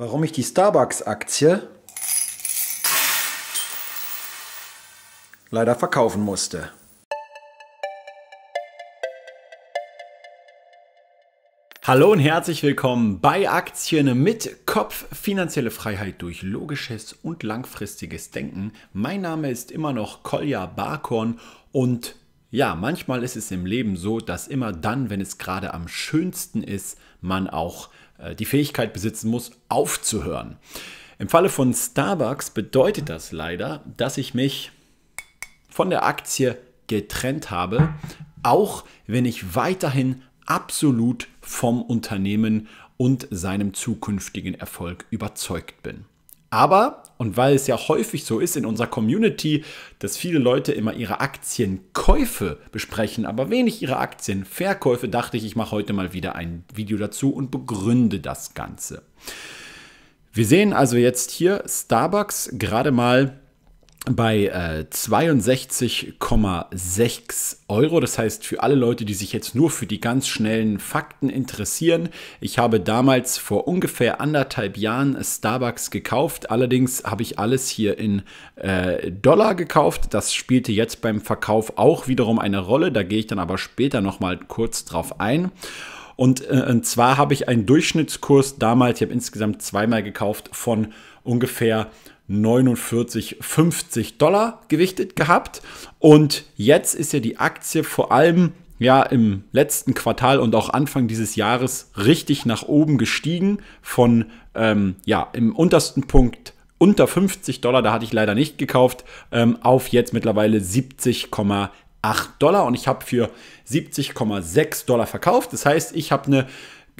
Warum ich die Starbucks-Aktie leider verkaufen musste. Hallo und herzlich willkommen bei Aktien mit Kopf finanzielle Freiheit durch logisches und langfristiges Denken. Mein Name ist immer noch Kolja Barkorn und ja, manchmal ist es im Leben so, dass immer dann, wenn es gerade am schönsten ist, man auch äh, die Fähigkeit besitzen muss, aufzuhören. Im Falle von Starbucks bedeutet das leider, dass ich mich von der Aktie getrennt habe, auch wenn ich weiterhin absolut vom Unternehmen und seinem zukünftigen Erfolg überzeugt bin. Aber, und weil es ja häufig so ist in unserer Community, dass viele Leute immer ihre Aktienkäufe besprechen, aber wenig ihre Aktienverkäufe, dachte ich, ich mache heute mal wieder ein Video dazu und begründe das Ganze. Wir sehen also jetzt hier Starbucks gerade mal bei äh, 62,6 Euro. Das heißt, für alle Leute, die sich jetzt nur für die ganz schnellen Fakten interessieren, ich habe damals vor ungefähr anderthalb Jahren Starbucks gekauft. Allerdings habe ich alles hier in äh, Dollar gekauft. Das spielte jetzt beim Verkauf auch wiederum eine Rolle. Da gehe ich dann aber später nochmal kurz drauf ein. Und, äh, und zwar habe ich einen Durchschnittskurs damals, ich habe insgesamt zweimal gekauft, von ungefähr 49,50 Dollar gewichtet gehabt. Und jetzt ist ja die Aktie vor allem ja im letzten Quartal und auch Anfang dieses Jahres richtig nach oben gestiegen von ähm, ja im untersten Punkt unter 50 Dollar, da hatte ich leider nicht gekauft, ähm, auf jetzt mittlerweile 70,8 Dollar und ich habe für 70,6 Dollar verkauft. Das heißt, ich habe eine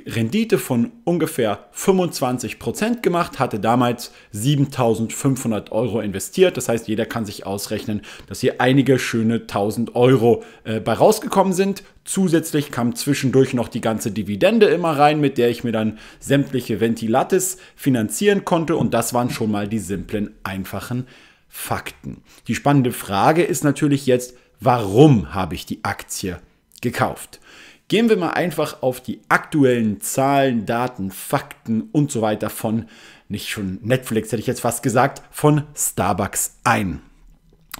Rendite von ungefähr 25% gemacht, hatte damals 7500 Euro investiert. Das heißt, jeder kann sich ausrechnen, dass hier einige schöne 1000 Euro äh, bei rausgekommen sind. Zusätzlich kam zwischendurch noch die ganze Dividende immer rein, mit der ich mir dann sämtliche Ventilates finanzieren konnte. Und das waren schon mal die simplen, einfachen Fakten. Die spannende Frage ist natürlich jetzt, warum habe ich die Aktie gekauft? Gehen wir mal einfach auf die aktuellen Zahlen, Daten, Fakten und so weiter von, nicht schon Netflix hätte ich jetzt fast gesagt, von Starbucks ein.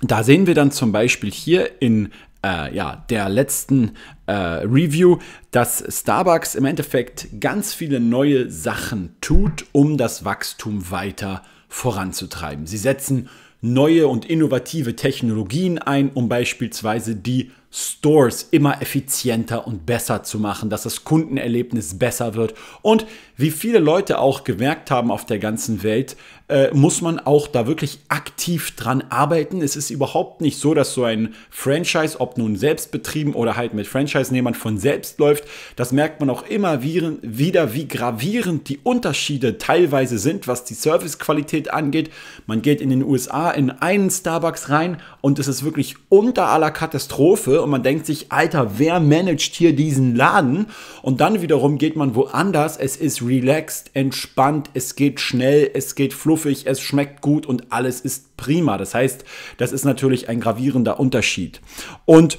Da sehen wir dann zum Beispiel hier in äh, ja, der letzten äh, Review, dass Starbucks im Endeffekt ganz viele neue Sachen tut, um das Wachstum weiter voranzutreiben. Sie setzen neue und innovative Technologien ein, um beispielsweise die Stores immer effizienter und besser zu machen, dass das Kundenerlebnis besser wird. Und wie viele Leute auch gemerkt haben auf der ganzen Welt, äh, muss man auch da wirklich aktiv dran arbeiten. Es ist überhaupt nicht so, dass so ein Franchise, ob nun selbst betrieben oder halt mit Franchise-Nehmern von selbst läuft. Das merkt man auch immer wieder, wie gravierend die Unterschiede teilweise sind, was die Servicequalität angeht. Man geht in den USA in einen Starbucks rein und es ist wirklich unter aller Katastrophe und man denkt sich, Alter, wer managt hier diesen Laden? Und dann wiederum geht man woanders, es ist relaxed, entspannt, es geht schnell, es geht fluffig fluffig, es schmeckt gut und alles ist prima. Das heißt, das ist natürlich ein gravierender Unterschied. Und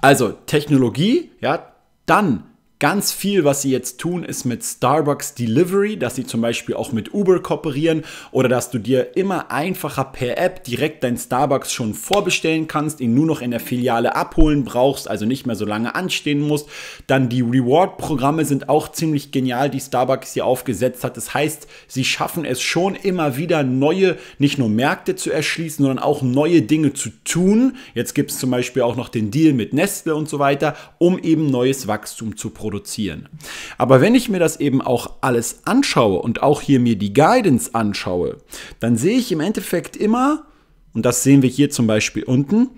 also Technologie, ja, dann Ganz viel, was sie jetzt tun, ist mit Starbucks Delivery, dass sie zum Beispiel auch mit Uber kooperieren oder dass du dir immer einfacher per App direkt dein Starbucks schon vorbestellen kannst, ihn nur noch in der Filiale abholen brauchst, also nicht mehr so lange anstehen musst. Dann die Reward-Programme sind auch ziemlich genial, die Starbucks hier aufgesetzt hat. Das heißt, sie schaffen es schon immer wieder neue, nicht nur Märkte zu erschließen, sondern auch neue Dinge zu tun. Jetzt gibt es zum Beispiel auch noch den Deal mit Nestle und so weiter, um eben neues Wachstum zu produzieren produzieren. Aber wenn ich mir das eben auch alles anschaue und auch hier mir die Guidance anschaue, dann sehe ich im Endeffekt immer, und das sehen wir hier zum Beispiel unten,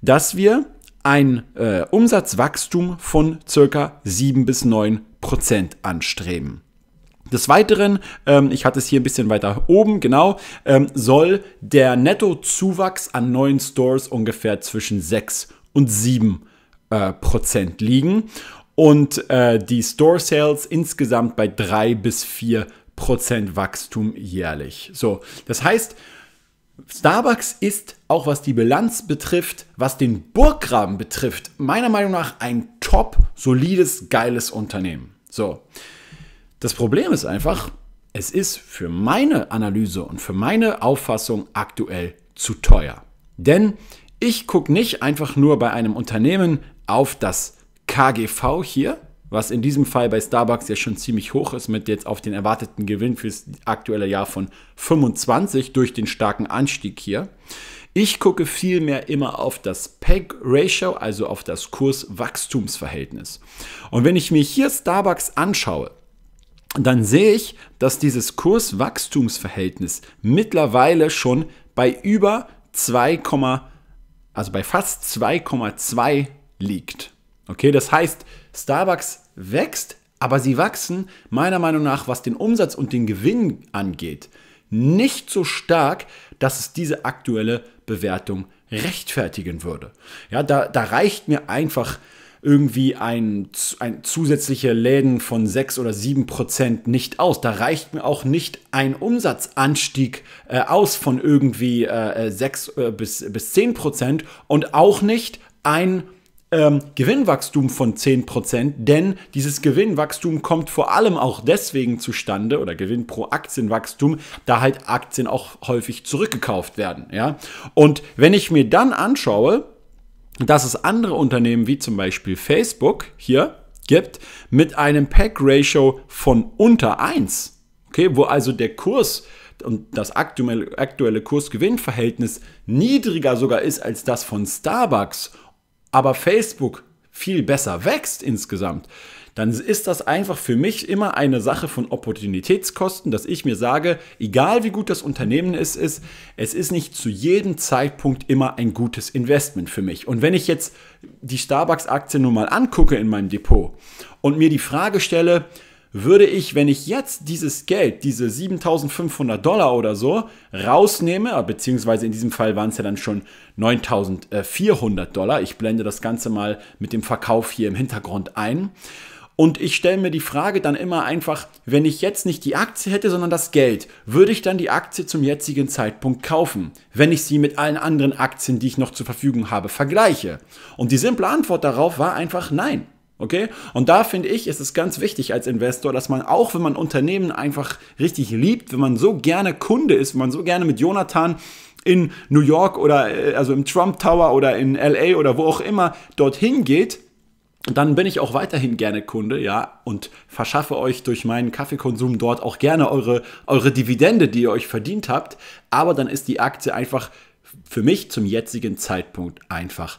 dass wir ein äh, Umsatzwachstum von circa 7 bis 9 Prozent anstreben. Des Weiteren, ähm, ich hatte es hier ein bisschen weiter oben, genau, ähm, soll der Nettozuwachs an neuen Stores ungefähr zwischen 6 und 7 äh, Prozent liegen und äh, die Store Sales insgesamt bei 3 bis 4 Prozent Wachstum jährlich. So, das heißt, Starbucks ist, auch was die Bilanz betrifft, was den Burggraben betrifft, meiner Meinung nach ein top, solides, geiles Unternehmen. So, das Problem ist einfach, es ist für meine Analyse und für meine Auffassung aktuell zu teuer. Denn ich gucke nicht einfach nur bei einem Unternehmen auf das KGV hier, was in diesem Fall bei Starbucks ja schon ziemlich hoch ist, mit jetzt auf den erwarteten Gewinn fürs aktuelle Jahr von 25 durch den starken Anstieg hier. Ich gucke vielmehr immer auf das PEG-Ratio, also auf das Kurswachstumsverhältnis. Und wenn ich mir hier Starbucks anschaue, dann sehe ich, dass dieses Kurswachstumsverhältnis mittlerweile schon bei über 2, also bei fast 2,2 liegt. Okay, das heißt, Starbucks wächst, aber sie wachsen meiner Meinung nach, was den Umsatz und den Gewinn angeht, nicht so stark, dass es diese aktuelle Bewertung rechtfertigen würde. Ja, da, da reicht mir einfach irgendwie ein, ein zusätzliche Läden von 6 oder 7 Prozent nicht aus. Da reicht mir auch nicht ein Umsatzanstieg äh, aus von irgendwie äh, 6 äh, äh, bis, bis 10 Prozent und auch nicht ein ähm, Gewinnwachstum von 10%, denn dieses Gewinnwachstum kommt vor allem auch deswegen zustande oder Gewinn pro Aktienwachstum, da halt Aktien auch häufig zurückgekauft werden. Ja? Und wenn ich mir dann anschaue, dass es andere Unternehmen wie zum Beispiel Facebook hier gibt mit einem Pack-Ratio von unter 1, okay, wo also der Kurs und das aktuelle, aktuelle Kursgewinnverhältnis niedriger sogar ist als das von Starbucks aber Facebook viel besser wächst insgesamt, dann ist das einfach für mich immer eine Sache von Opportunitätskosten, dass ich mir sage, egal wie gut das Unternehmen es ist, es ist nicht zu jedem Zeitpunkt immer ein gutes Investment für mich. Und wenn ich jetzt die Starbucks-Aktie nun mal angucke in meinem Depot und mir die Frage stelle, würde ich, wenn ich jetzt dieses Geld, diese 7500 Dollar oder so, rausnehme, ah, beziehungsweise in diesem Fall waren es ja dann schon 9400 Dollar, ich blende das Ganze mal mit dem Verkauf hier im Hintergrund ein. Und ich stelle mir die Frage dann immer einfach, wenn ich jetzt nicht die Aktie hätte, sondern das Geld, würde ich dann die Aktie zum jetzigen Zeitpunkt kaufen, wenn ich sie mit allen anderen Aktien, die ich noch zur Verfügung habe, vergleiche? Und die simple Antwort darauf war einfach nein. Okay? Und da finde ich, ist es ganz wichtig als Investor, dass man auch, wenn man Unternehmen einfach richtig liebt, wenn man so gerne Kunde ist, wenn man so gerne mit Jonathan in New York oder äh, also im Trump Tower oder in LA oder wo auch immer dorthin geht, dann bin ich auch weiterhin gerne Kunde, ja, und verschaffe euch durch meinen Kaffeekonsum dort auch gerne eure, eure Dividende, die ihr euch verdient habt. Aber dann ist die Aktie einfach für mich zum jetzigen Zeitpunkt einfach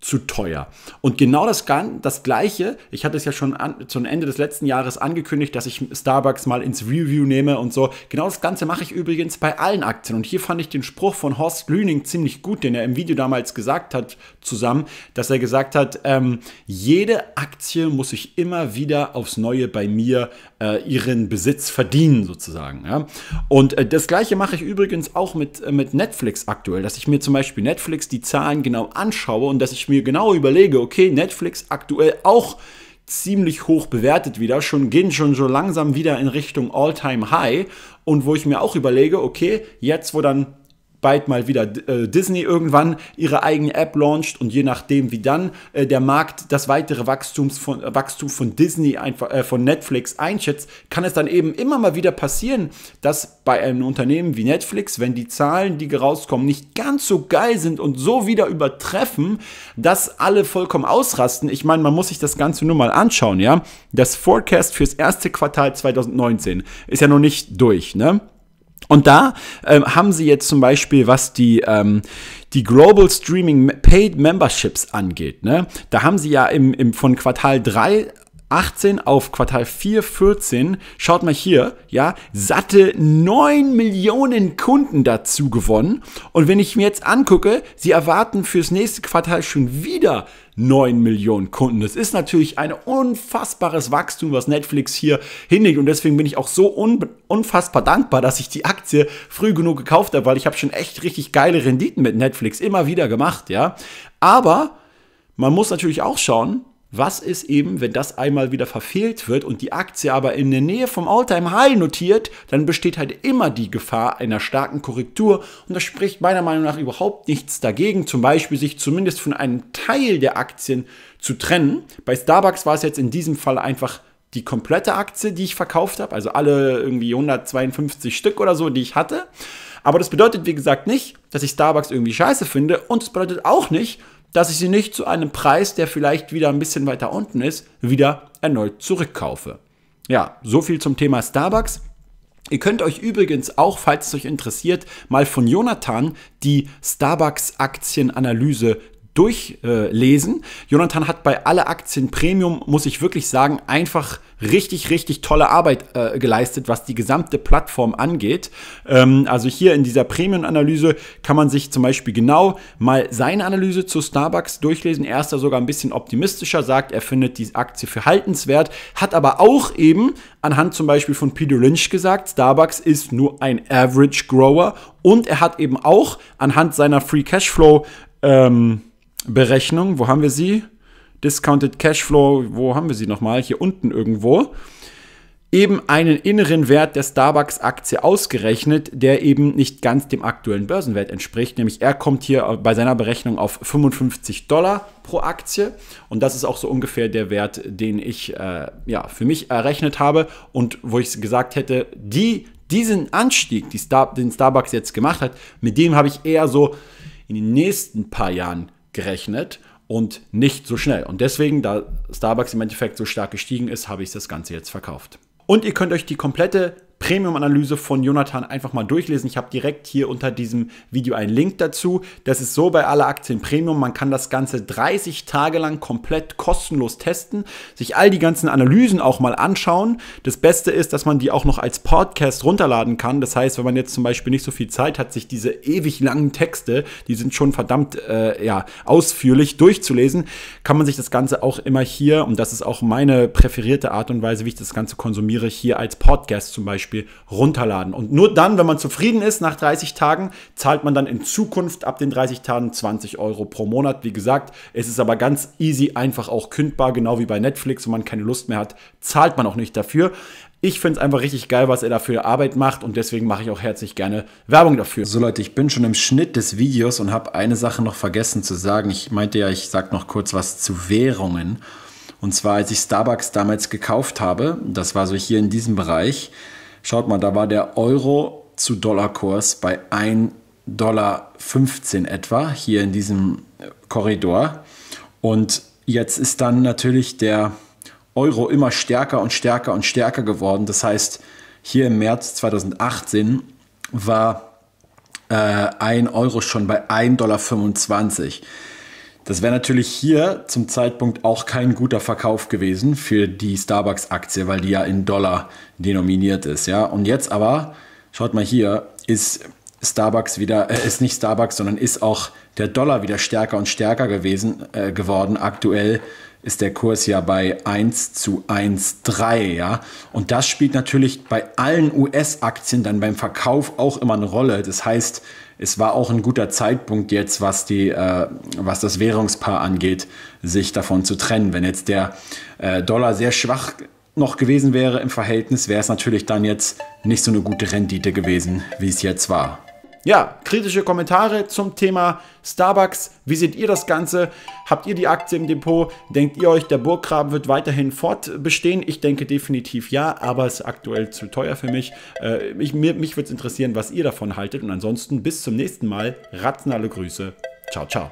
zu teuer. Und genau das, das Gleiche, ich hatte es ja schon an, zum Ende des letzten Jahres angekündigt, dass ich Starbucks mal ins Review nehme und so. Genau das Ganze mache ich übrigens bei allen Aktien. Und hier fand ich den Spruch von Horst Lüning ziemlich gut, den er im Video damals gesagt hat, zusammen, dass er gesagt hat, ähm, jede Aktie muss sich immer wieder aufs Neue bei mir äh, ihren Besitz verdienen, sozusagen. Ja? Und äh, das Gleiche mache ich übrigens auch mit, äh, mit Netflix aktuell, dass ich mir zum Beispiel Netflix die Zahlen genau anschaue und dass ich mir genau überlege, okay, Netflix aktuell auch ziemlich hoch bewertet wieder, schon gehen schon so langsam wieder in Richtung All-Time-High und wo ich mir auch überlege, okay, jetzt wo dann bald mal wieder äh, Disney irgendwann ihre eigene App launcht und je nachdem, wie dann äh, der Markt das weitere Wachstums von, äh, Wachstum von Disney, einfach, äh, von Netflix einschätzt, kann es dann eben immer mal wieder passieren, dass bei einem Unternehmen wie Netflix, wenn die Zahlen, die rauskommen, nicht ganz so geil sind und so wieder übertreffen, dass alle vollkommen ausrasten. Ich meine, man muss sich das Ganze nur mal anschauen, ja. Das Forecast fürs erste Quartal 2019 ist ja noch nicht durch, ne? Und da ähm, haben sie jetzt zum Beispiel, was die, ähm, die Global Streaming Paid Memberships angeht, ne? da haben sie ja im, im, von Quartal 3 18 auf Quartal 4, 14, schaut mal hier, ja, satte 9 Millionen Kunden dazu gewonnen. Und wenn ich mir jetzt angucke, sie erwarten fürs nächste Quartal schon wieder 9 Millionen Kunden. Das ist natürlich ein unfassbares Wachstum, was Netflix hier hinlegt. Und deswegen bin ich auch so un unfassbar dankbar, dass ich die Aktie früh genug gekauft habe, weil ich habe schon echt richtig geile Renditen mit Netflix immer wieder gemacht, ja. Aber man muss natürlich auch schauen, was ist eben, wenn das einmal wieder verfehlt wird und die Aktie aber in der Nähe vom Alltime High notiert, dann besteht halt immer die Gefahr einer starken Korrektur und das spricht meiner Meinung nach überhaupt nichts dagegen, zum Beispiel sich zumindest von einem Teil der Aktien zu trennen. Bei Starbucks war es jetzt in diesem Fall einfach die komplette Aktie, die ich verkauft habe, also alle irgendwie 152 Stück oder so, die ich hatte. Aber das bedeutet, wie gesagt, nicht, dass ich Starbucks irgendwie scheiße finde und es bedeutet auch nicht, dass ich sie nicht zu einem Preis, der vielleicht wieder ein bisschen weiter unten ist, wieder erneut zurückkaufe. Ja, so viel zum Thema Starbucks. Ihr könnt euch übrigens auch, falls es euch interessiert, mal von Jonathan die Starbucks-Aktienanalyse durchlesen. Jonathan hat bei alle Aktien Premium, muss ich wirklich sagen, einfach richtig, richtig tolle Arbeit äh, geleistet, was die gesamte Plattform angeht. Ähm, also hier in dieser Premium-Analyse kann man sich zum Beispiel genau mal seine Analyse zu Starbucks durchlesen. Er ist da sogar ein bisschen optimistischer, sagt, er findet die Aktie verhaltenswert, hat aber auch eben anhand zum Beispiel von Peter Lynch gesagt, Starbucks ist nur ein Average Grower und er hat eben auch anhand seiner Free Cashflow ähm, Berechnung. Wo haben wir sie? Discounted Cashflow, wo haben wir sie nochmal? Hier unten irgendwo. Eben einen inneren Wert der Starbucks-Aktie ausgerechnet, der eben nicht ganz dem aktuellen Börsenwert entspricht. Nämlich er kommt hier bei seiner Berechnung auf 55 Dollar pro Aktie. Und das ist auch so ungefähr der Wert, den ich äh, ja, für mich errechnet habe. Und wo ich gesagt hätte, die, diesen Anstieg, die Star, den Starbucks jetzt gemacht hat, mit dem habe ich eher so in den nächsten paar Jahren gerechnet und nicht so schnell. Und deswegen, da Starbucks im Endeffekt so stark gestiegen ist, habe ich das Ganze jetzt verkauft. Und ihr könnt euch die komplette Premium-Analyse von Jonathan einfach mal durchlesen. Ich habe direkt hier unter diesem Video einen Link dazu. Das ist so bei aller Aktien Premium. Man kann das Ganze 30 Tage lang komplett kostenlos testen, sich all die ganzen Analysen auch mal anschauen. Das Beste ist, dass man die auch noch als Podcast runterladen kann. Das heißt, wenn man jetzt zum Beispiel nicht so viel Zeit hat, sich diese ewig langen Texte, die sind schon verdammt äh, ja, ausführlich durchzulesen, kann man sich das Ganze auch immer hier, und das ist auch meine präferierte Art und Weise, wie ich das Ganze konsumiere, hier als Podcast zum Beispiel Beispiel runterladen. Und nur dann, wenn man zufrieden ist nach 30 Tagen, zahlt man dann in Zukunft ab den 30 Tagen 20 Euro pro Monat. Wie gesagt, es ist aber ganz easy, einfach auch kündbar, genau wie bei Netflix. Wenn man keine Lust mehr hat, zahlt man auch nicht dafür. Ich finde es einfach richtig geil, was er dafür Arbeit macht und deswegen mache ich auch herzlich gerne Werbung dafür. So Leute, ich bin schon im Schnitt des Videos und habe eine Sache noch vergessen zu sagen. Ich meinte ja, ich sage noch kurz was zu Währungen. Und zwar, als ich Starbucks damals gekauft habe, das war so hier in diesem Bereich, Schaut mal, da war der Euro zu Dollar-Kurs bei 1,15 Dollar etwa, hier in diesem äh, Korridor. Und jetzt ist dann natürlich der Euro immer stärker und stärker und stärker geworden. Das heißt, hier im März 2018 war äh, ein Euro schon bei 1,25 Dollar. Das wäre natürlich hier zum Zeitpunkt auch kein guter Verkauf gewesen für die Starbucks-Aktie, weil die ja in Dollar denominiert ist. Ja? Und jetzt aber, schaut mal hier, ist Starbucks wieder, äh, ist nicht Starbucks, sondern ist auch der Dollar wieder stärker und stärker gewesen, äh, geworden. Aktuell ist der Kurs ja bei 1 zu 1,3, ja. Und das spielt natürlich bei allen US-Aktien dann beim Verkauf auch immer eine Rolle. Das heißt, es war auch ein guter Zeitpunkt jetzt, was, die, äh, was das Währungspaar angeht, sich davon zu trennen. Wenn jetzt der äh, Dollar sehr schwach noch gewesen wäre im Verhältnis, wäre es natürlich dann jetzt nicht so eine gute Rendite gewesen, wie es jetzt war ja, kritische Kommentare zum Thema Starbucks. Wie seht ihr das Ganze? Habt ihr die Aktie im Depot? Denkt ihr euch, der Burggraben wird weiterhin fortbestehen? Ich denke definitiv ja, aber es ist aktuell zu teuer für mich. Äh, ich, mir, mich würde es interessieren, was ihr davon haltet. Und ansonsten bis zum nächsten Mal. Rationale Grüße. Ciao, ciao.